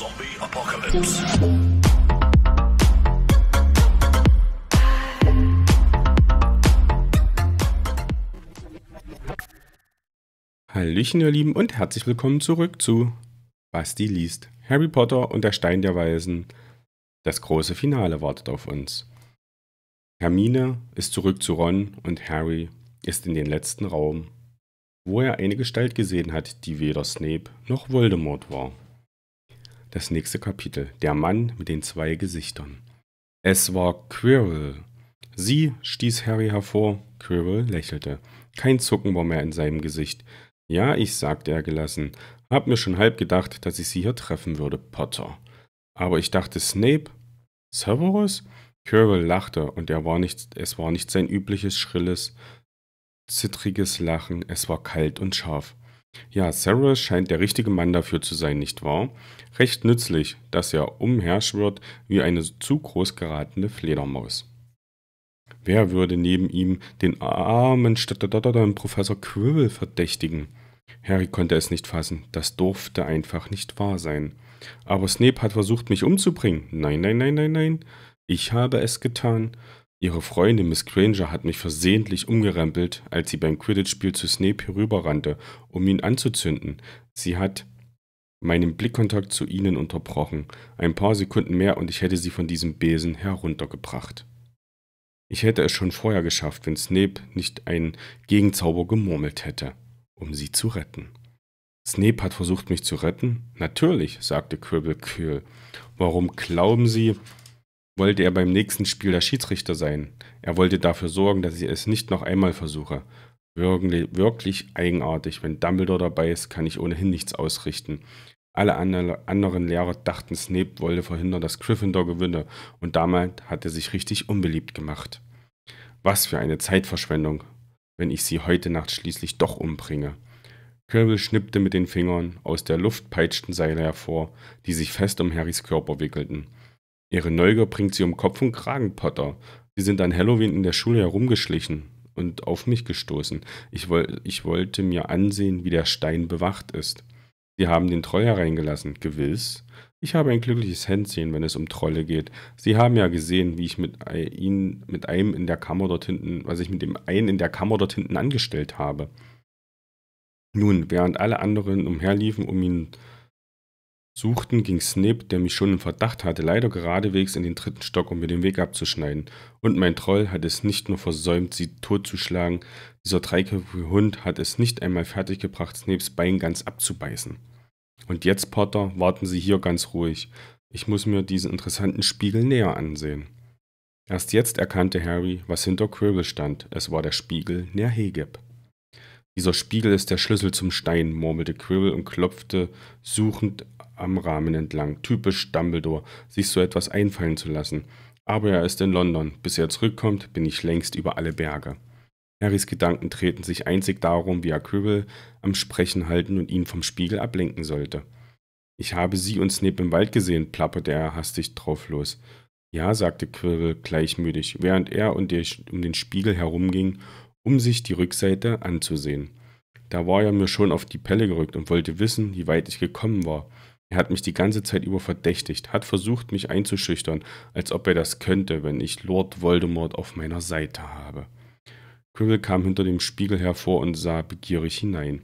Zombie Apocalypse. Hallöchen, ihr Lieben, und herzlich willkommen zurück zu Basti liest Harry Potter und der Stein der Weisen. Das große Finale wartet auf uns. Hermine ist zurück zu Ron und Harry ist in den letzten Raum, wo er eine Gestalt gesehen hat, die weder Snape noch Voldemort war das nächste Kapitel. Der Mann mit den zwei Gesichtern. Es war Quirrell. Sie stieß Harry hervor. Quirrell lächelte. Kein Zucken war mehr in seinem Gesicht. Ja, ich, sagte er gelassen. Hab mir schon halb gedacht, dass ich sie hier treffen würde, Potter. Aber ich dachte, Snape? Severus? Quirrell lachte, und er war nicht, es war nicht sein übliches, schrilles, zittriges Lachen, es war kalt und scharf. Ja, Sarah scheint der richtige Mann dafür zu sein, nicht wahr? Recht nützlich, dass er umherschwirrt wie eine zu groß geratene Fledermaus. Wer würde neben ihm den armen Professor Quirrell verdächtigen? Harry konnte es nicht fassen, das durfte einfach nicht wahr sein. Aber Snape hat versucht, mich umzubringen. Nein, nein, nein, nein, nein. Ich habe es getan. Ihre Freundin Miss Granger hat mich versehentlich umgerempelt, als sie beim Quidditch-Spiel zu Snape herüberrannte, um ihn anzuzünden. Sie hat meinen Blickkontakt zu ihnen unterbrochen. Ein paar Sekunden mehr und ich hätte sie von diesem Besen heruntergebracht. Ich hätte es schon vorher geschafft, wenn Snape nicht einen Gegenzauber gemurmelt hätte, um sie zu retten. Snape hat versucht, mich zu retten? Natürlich, sagte Quibble kühl. Warum glauben Sie, wollte er beim nächsten Spiel der Schiedsrichter sein. Er wollte dafür sorgen, dass ich es nicht noch einmal versuche. Wirklich, wirklich eigenartig. Wenn Dumbledore dabei ist, kann ich ohnehin nichts ausrichten. Alle anderen Lehrer dachten, Snape wolle verhindern, dass Gryffindor gewinne, und damit hat er sich richtig unbeliebt gemacht. Was für eine Zeitverschwendung, wenn ich sie heute Nacht schließlich doch umbringe. Kirbel schnippte mit den Fingern, aus der Luft peitschten Seile hervor, die sich fest um Harrys Körper wickelten. Ihre Neugier bringt sie um Kopf und Kragen, Potter. Sie sind an Halloween in der Schule herumgeschlichen und auf mich gestoßen. Ich, woll, ich wollte mir ansehen, wie der Stein bewacht ist. Sie haben den Troll hereingelassen, gewiss. Ich habe ein glückliches Händchen, wenn es um Trolle geht. Sie haben ja gesehen, wie ich mit Ihnen, mit einem in der Kammer dort hinten, was ich mit dem einen in der Kammer dort hinten angestellt habe. Nun, während alle anderen umherliefen, um ihn Suchten ging Snape, der mich schon im Verdacht hatte, leider geradewegs in den dritten Stock, um mir den Weg abzuschneiden. Und mein Troll hat es nicht nur versäumt, sie totzuschlagen, dieser dreiköpfige Hund hat es nicht einmal fertiggebracht, Snapes Bein ganz abzubeißen. Und jetzt, Potter, warten Sie hier ganz ruhig. Ich muss mir diesen interessanten Spiegel näher ansehen. Erst jetzt erkannte Harry, was hinter Quirrell stand. Es war der Spiegel Nerhegeb. Dieser Spiegel ist der Schlüssel zum Stein, murmelte Quirrell und klopfte suchend am Rahmen entlang, typisch Dumbledore, sich so etwas einfallen zu lassen. Aber er ist in London. Bis er zurückkommt, bin ich längst über alle Berge. Harrys Gedanken treten sich einzig darum, wie er Quirrell am Sprechen halten und ihn vom Spiegel ablenken sollte. Ich habe Sie und Snape im Wald gesehen, plapperte er hastig drauf los. Ja, sagte Quirrell gleichmütig, während er um den Spiegel herumging, um sich die Rückseite anzusehen. Da war er mir schon auf die Pelle gerückt und wollte wissen, wie weit ich gekommen war. Er hat mich die ganze Zeit über verdächtigt, hat versucht, mich einzuschüchtern, als ob er das könnte, wenn ich Lord Voldemort auf meiner Seite habe. Quirrell kam hinter dem Spiegel hervor und sah begierig hinein.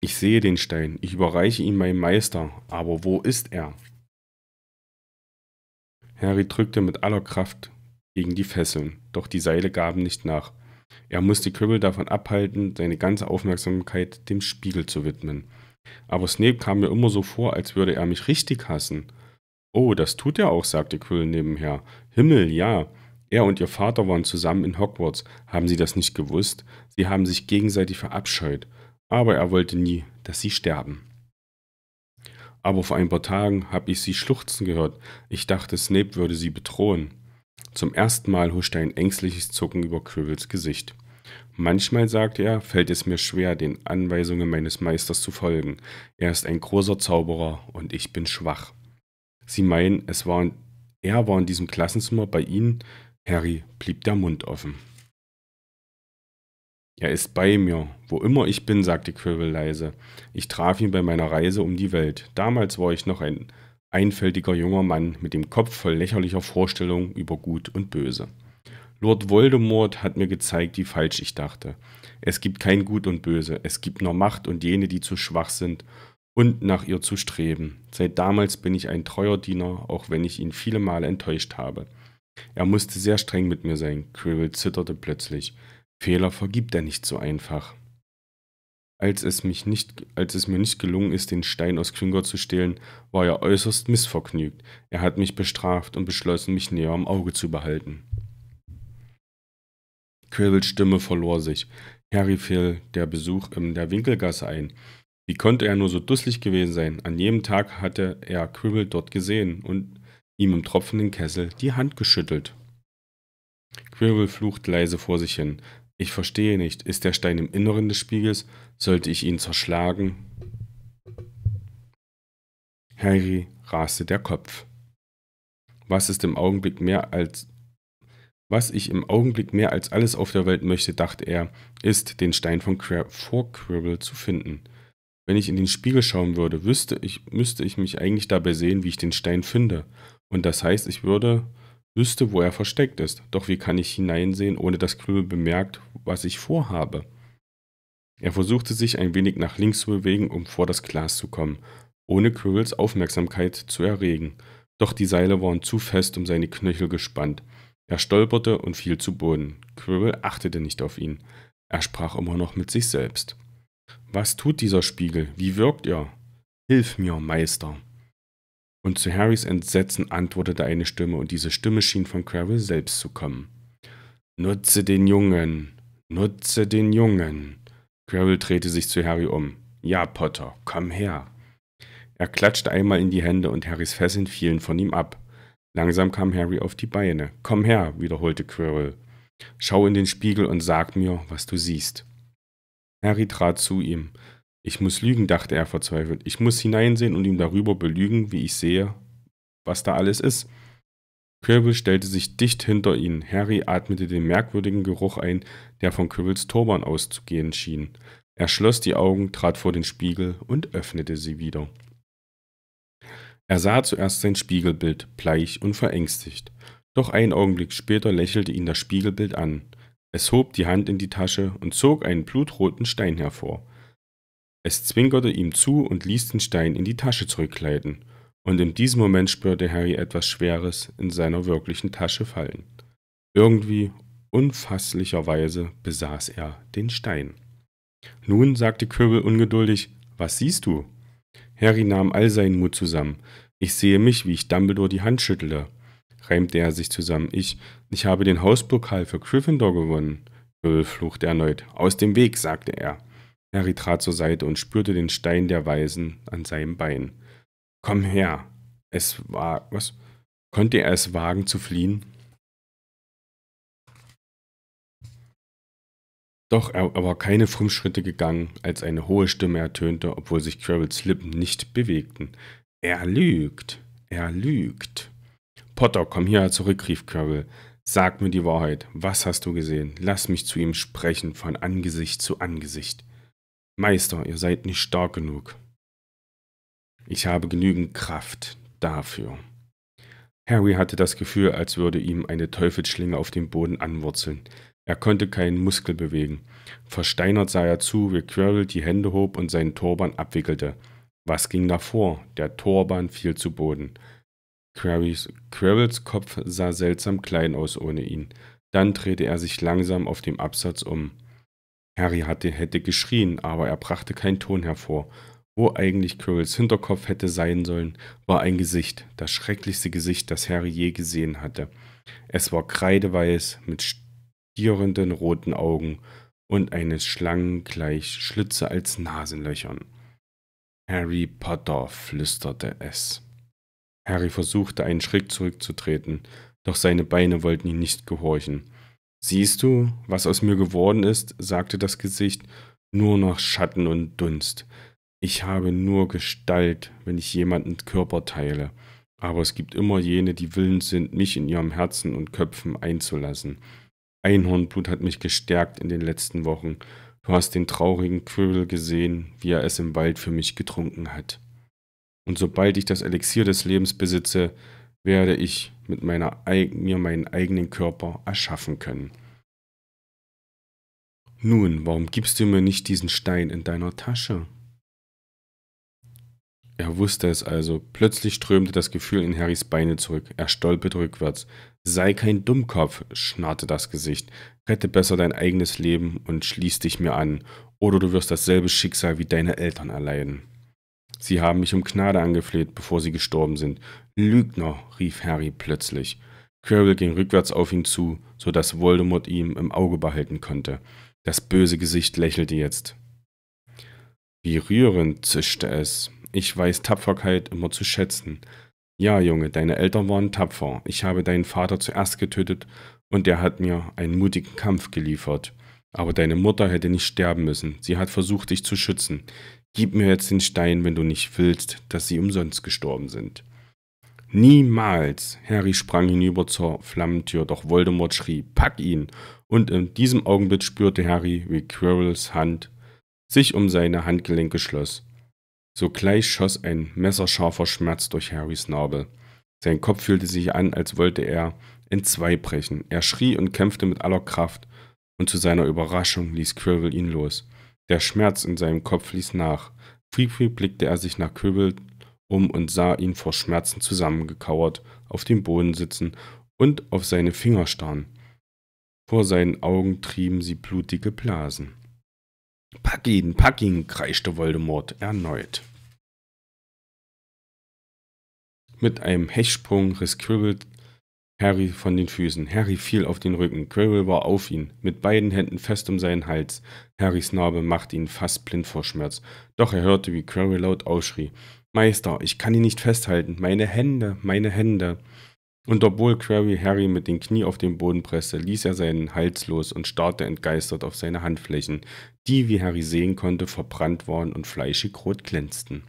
Ich sehe den Stein, ich überreiche ihn meinem Meister, aber wo ist er? Harry drückte mit aller Kraft gegen die Fesseln, doch die Seile gaben nicht nach. Er musste Quirrell davon abhalten, seine ganze Aufmerksamkeit dem Spiegel zu widmen. Aber Snape kam mir immer so vor, als würde er mich richtig hassen. Oh, das tut er auch, sagte Quill nebenher. Himmel, ja. Er und ihr Vater waren zusammen in Hogwarts. Haben Sie das nicht gewusst? Sie haben sich gegenseitig verabscheut. Aber er wollte nie, dass Sie sterben. Aber vor ein paar Tagen habe ich Sie schluchzen gehört. Ich dachte, Snape würde Sie bedrohen. Zum ersten Mal huschte ein ängstliches Zucken über Quirrells Gesicht. Manchmal, sagt er, fällt es mir schwer, den Anweisungen meines Meisters zu folgen. Er ist ein großer Zauberer und ich bin schwach. Sie meinen, es war, er war in diesem Klassenzimmer bei Ihnen. Harry blieb der Mund offen. Er ist bei mir, wo immer ich bin, sagte Quirrell leise. Ich traf ihn bei meiner Reise um die Welt. Damals war ich noch ein einfältiger junger Mann mit dem Kopf voll lächerlicher Vorstellungen über Gut und Böse. Lord Voldemort hat mir gezeigt, wie falsch ich dachte. Es gibt kein Gut und Böse, es gibt nur Macht und jene, die zu schwach sind und nach ihr zu streben. Seit damals bin ich ein treuer Diener, auch wenn ich ihn viele Male enttäuscht habe. Er musste sehr streng mit mir sein. Quirrell zitterte plötzlich. Fehler vergibt er nicht so einfach. Als es, mich nicht, als es mir nicht gelungen ist, den Stein aus Klinger zu stehlen, war er äußerst missvergnügt. Er hat mich bestraft und beschlossen, mich näher im Auge zu behalten. Quirls Stimme verlor sich. Harry fiel der Besuch in der Winkelgasse ein. Wie konnte er nur so dusselig gewesen sein? An jedem Tag hatte er Quirrell dort gesehen und ihm im tropfenden Kessel die Hand geschüttelt. Quirrell fluchte leise vor sich hin. Ich verstehe nicht. Ist der Stein im Inneren des Spiegels? Sollte ich ihn zerschlagen? Harry raste der Kopf. Was ist im Augenblick mehr als was ich im Augenblick mehr als alles auf der Welt möchte, dachte er, ist, den Stein von Quirrell zu finden. Wenn ich in den Spiegel schauen würde, wüsste ich, müsste ich mich eigentlich dabei sehen, wie ich den Stein finde. Und das heißt, ich würde, wüsste, wo er versteckt ist. Doch wie kann ich hineinsehen, ohne dass Quirrell bemerkt, was ich vorhabe? Er versuchte sich ein wenig nach links zu bewegen, um vor das Glas zu kommen, ohne Quirrells Aufmerksamkeit zu erregen. Doch die Seile waren zu fest um seine Knöchel gespannt. Er stolperte und fiel zu Boden. Quirrell achtete nicht auf ihn. Er sprach immer noch mit sich selbst. Was tut dieser Spiegel? Wie wirkt er? Hilf mir, Meister. Und zu Harrys Entsetzen antwortete eine Stimme, und diese Stimme schien von Quirrell selbst zu kommen. Nutze den Jungen, nutze den Jungen. Quirrell drehte sich zu Harry um. Ja, Potter, komm her. Er klatschte einmal in die Hände und Harrys Fesseln fielen von ihm ab. Langsam kam Harry auf die Beine. Komm her, wiederholte Quirrell. Schau in den Spiegel und sag mir, was du siehst. Harry trat zu ihm. Ich muss lügen, dachte er verzweifelt. Ich muss hineinsehen und ihm darüber belügen, wie ich sehe, was da alles ist. Quirrell stellte sich dicht hinter ihn. Harry atmete den merkwürdigen Geruch ein, der von Quirrells Turban auszugehen schien. Er schloss die Augen, trat vor den Spiegel und öffnete sie wieder. Er sah zuerst sein Spiegelbild, bleich und verängstigt. Doch einen Augenblick später lächelte ihn das Spiegelbild an. Es hob die Hand in die Tasche und zog einen blutroten Stein hervor. Es zwinkerte ihm zu und ließ den Stein in die Tasche zurückgleiten, und in diesem Moment spürte Harry etwas Schweres in seiner wirklichen Tasche fallen. Irgendwie, unfasslicherweise, besaß er den Stein. Nun, sagte Köbel ungeduldig, was siehst du? Harry nahm all seinen Mut zusammen, ich sehe mich, wie ich Dumbledore die Hand schüttelte, reimte er sich zusammen. Ich, ich habe den Hauspokal für Gryffindor gewonnen, fluchte erneut. Aus dem Weg, sagte er. Harry trat zur Seite und spürte den Stein der Weisen an seinem Bein. Komm her! Es war. Was? Konnte er es wagen zu fliehen? Doch er war keine fünf Schritte gegangen, als eine hohe Stimme ertönte, obwohl sich Quirrells Lippen nicht bewegten. Er lügt. Er lügt. Potter, komm hier zurück, rief Quirrell. Sag mir die Wahrheit. Was hast du gesehen? Lass mich zu ihm sprechen, von Angesicht zu Angesicht. Meister, ihr seid nicht stark genug. Ich habe genügend Kraft dafür. Harry hatte das Gefühl, als würde ihm eine Teufelsschlinge auf dem Boden anwurzeln. Er konnte keinen Muskel bewegen. Versteinert sah er zu, wie Quirrell die Hände hob und seinen Turban abwickelte. Was ging da vor? Der Torbahn fiel zu Boden. Quirrys, Quirrells Kopf sah seltsam klein aus ohne ihn. Dann drehte er sich langsam auf dem Absatz um. Harry hatte, hätte geschrien, aber er brachte keinen Ton hervor. Wo eigentlich Quirrells Hinterkopf hätte sein sollen, war ein Gesicht, das schrecklichste Gesicht, das Harry je gesehen hatte. Es war kreideweiß, mit stierenden roten Augen und eines Schlangen gleich Schlitze als Nasenlöchern. Harry Potter, flüsterte es. Harry versuchte einen Schritt zurückzutreten, doch seine Beine wollten ihm nicht gehorchen. Siehst du, was aus mir geworden ist, sagte das Gesicht, nur noch Schatten und Dunst. Ich habe nur Gestalt, wenn ich jemanden Körper teile, aber es gibt immer jene, die willens sind, mich in ihrem Herzen und Köpfen einzulassen. Einhornblut hat mich gestärkt in den letzten Wochen Du hast den traurigen Quirl gesehen, wie er es im Wald für mich getrunken hat. Und sobald ich das Elixier des Lebens besitze, werde ich mit meiner, mir meinen eigenen Körper erschaffen können. Nun, warum gibst du mir nicht diesen Stein in deiner Tasche? Er wusste es also. Plötzlich strömte das Gefühl in Harrys Beine zurück. Er stolperte rückwärts. Sei kein Dummkopf, schnarrte das Gesicht. Rette besser dein eigenes Leben und schließ dich mir an, oder du wirst dasselbe Schicksal wie deine Eltern erleiden. Sie haben mich um Gnade angefleht, bevor sie gestorben sind. Lügner, rief Harry plötzlich. Quirrell ging rückwärts auf ihn zu, so dass Voldemort ihn im Auge behalten konnte. Das böse Gesicht lächelte jetzt. Wie rührend zischte es. Ich weiß Tapferkeit immer zu schätzen. Ja, Junge, deine Eltern waren tapfer. Ich habe deinen Vater zuerst getötet und der hat mir einen mutigen Kampf geliefert. Aber deine Mutter hätte nicht sterben müssen. Sie hat versucht, dich zu schützen. Gib mir jetzt den Stein, wenn du nicht willst, dass sie umsonst gestorben sind. Niemals! Harry sprang hinüber zur Flammentür, doch Voldemort schrie, pack ihn! Und in diesem Augenblick spürte Harry, wie Quirrells Hand sich um seine Handgelenke schloss. Sogleich schoss ein messerscharfer Schmerz durch Harrys Nabel. Sein Kopf fühlte sich an, als wollte er in zwei brechen. Er schrie und kämpfte mit aller Kraft, und zu seiner Überraschung ließ Quirrell ihn los. Der Schmerz in seinem Kopf ließ nach. Friedfried -Fried blickte er sich nach Quirrell um und sah ihn vor Schmerzen zusammengekauert, auf dem Boden sitzen und auf seine Finger starren. Vor seinen Augen trieben sie blutige Blasen. Pack ihn, pack ihn, kreischte Voldemort erneut. Mit einem Hechtsprung riss Quirrell Harry von den Füßen. Harry fiel auf den Rücken. Quirrell war auf ihn, mit beiden Händen fest um seinen Hals. Harrys Narbe machte ihn fast blind vor Schmerz. Doch er hörte, wie Quirrell laut ausschrie. Meister, ich kann ihn nicht festhalten. Meine Hände, meine Hände. Und obwohl Query Harry mit den Knie auf den Boden presste, ließ er seinen Hals los und starrte entgeistert auf seine Handflächen, die, wie Harry sehen konnte, verbrannt waren und fleischig rot glänzten.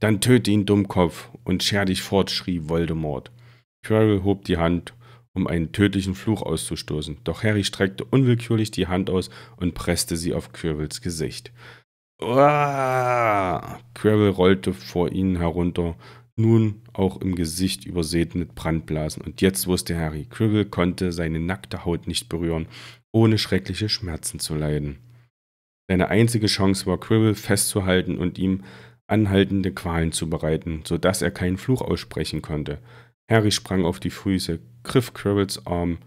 Dann töte ihn, Dummkopf, und scher dich fort, schrie Voldemort. Quirrell hob die Hand, um einen tödlichen Fluch auszustoßen, doch Harry streckte unwillkürlich die Hand aus und presste sie auf Quirrells Gesicht. Uah! Quirrell rollte vor ihnen herunter, nun auch im Gesicht übersät mit Brandblasen. Und jetzt wusste Harry, Quibble konnte seine nackte Haut nicht berühren, ohne schreckliche Schmerzen zu leiden. Seine einzige Chance war, Quibble festzuhalten und ihm anhaltende Qualen zu bereiten, so dass er keinen Fluch aussprechen konnte. Harry sprang auf die Füße, griff Quirrells Arm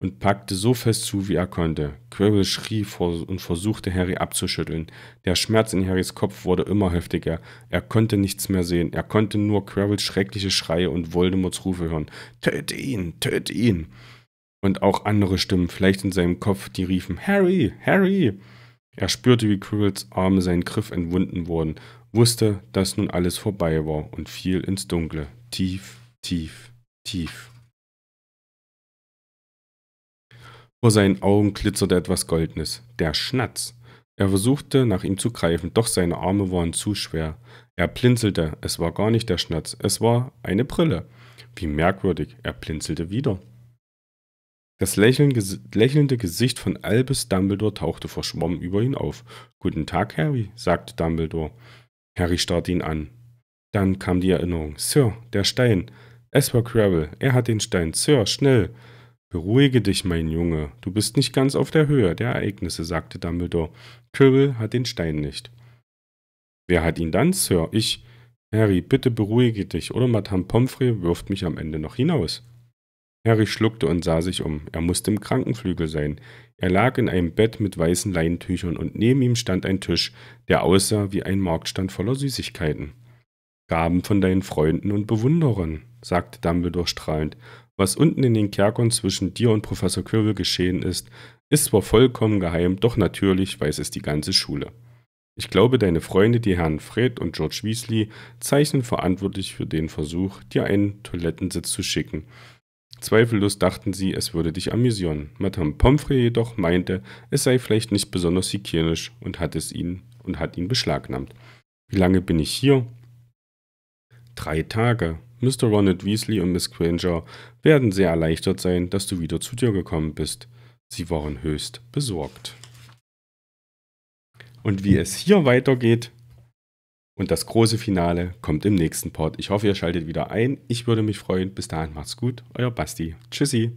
und packte so fest zu, wie er konnte. Quirrell schrie vor und versuchte Harry abzuschütteln. Der Schmerz in Harrys Kopf wurde immer heftiger. Er konnte nichts mehr sehen. Er konnte nur Quirrells schreckliche Schreie und Voldemorts Rufe hören. Töte ihn! Töte ihn! Und auch andere Stimmen, vielleicht in seinem Kopf, die riefen Harry! Harry! Er spürte, wie Quirrells Arme seinen Griff entwunden wurden, wusste, dass nun alles vorbei war und fiel ins Dunkle. Tief, tief, tief. Vor seinen Augen glitzerte etwas Goldnes. Der Schnatz. Er versuchte, nach ihm zu greifen, doch seine Arme waren zu schwer. Er blinzelte. Es war gar nicht der Schnatz, es war eine Brille. Wie merkwürdig. Er blinzelte wieder. Das lächelnde Gesicht von Albus Dumbledore tauchte verschwommen über ihn auf. Guten Tag, Harry, sagte Dumbledore. Harry starrte ihn an. Dann kam die Erinnerung. Sir, der Stein. Es war Gravel. Er hat den Stein. Sir, schnell. Beruhige dich, mein Junge, du bist nicht ganz auf der Höhe der Ereignisse, sagte Dumbledore. Quirrell hat den Stein nicht. Wer hat ihn dann, Sir? Ich. Harry, bitte beruhige dich, oder Madame Pomfrey wirft mich am Ende noch hinaus. Harry schluckte und sah sich um. Er musste im Krankenflügel sein. Er lag in einem Bett mit weißen Leintüchern und neben ihm stand ein Tisch, der aussah wie ein Marktstand voller Süßigkeiten. Gaben von deinen Freunden und Bewunderern, sagte Dumbledore strahlend. Was unten in den Kerkern zwischen dir und Professor Quirrell geschehen ist, ist zwar vollkommen geheim, doch natürlich weiß es die ganze Schule. Ich glaube, deine Freunde, die Herren Fred und George Weasley, zeichnen verantwortlich für den Versuch, dir einen Toilettensitz zu schicken. Zweifellos dachten sie, es würde dich amüsieren. Madame Pomfrey jedoch meinte, es sei vielleicht nicht besonders hygienisch und hat es ihn und hat ihn beschlagnahmt. Wie lange bin ich hier? Drei Tage. Mr. Ronald Weasley und Miss Granger werden sehr erleichtert sein, dass du wieder zu dir gekommen bist. Sie waren höchst besorgt. Und wie es hier weitergeht und das große Finale kommt im nächsten Part. Ich hoffe, ihr schaltet wieder ein. Ich würde mich freuen. Bis dahin macht's gut. Euer Basti. Tschüssi.